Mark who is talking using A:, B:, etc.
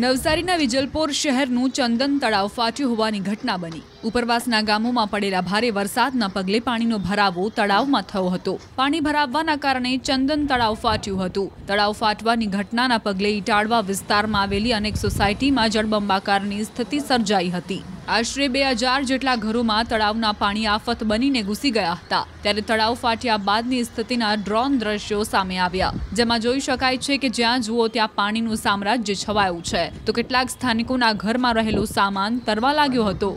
A: નવસારીના વિજલપોર શહેરનું ચંદન તળાવ ફાટ્યું હોવાની ઘટના બની ઉપરવાસના ગામોમાં પડેલા ભારે વરસાદના પગલે પાણીનો ભરાવો તળાવમાં થયો હતો પાણી ભરાવવાના કારણે ચંદન તળાવ ફાટ્યું હતું તળાવ ફાટવાની ઘટનાના પગલે ઈટાળવા વિસ્તારમાં આવેલી અનેક સોસાયટીમાં જળબંબાકારની સ્થિતિ સર્જાઈ હતી આશરે બે હજાર જેટલા ઘરોમાં તળાવના પાણી આફત બનીને ઘૂસી ગયા હતા ત્યારે તળાવ ફાટ્યા બાદની સ્થિતિના ડ્રોન દ્રશ્યો સામે આવ્યા જેમાં જોઈ શકાય છે કે જ્યાં જુઓ ત્યાં પાણીનું સામ્રાજ્ય છવાયું છે તો કેટલાક સ્થાનિકોના ઘરમાં રહેલો સામાન તરવા લાગ્યો હતો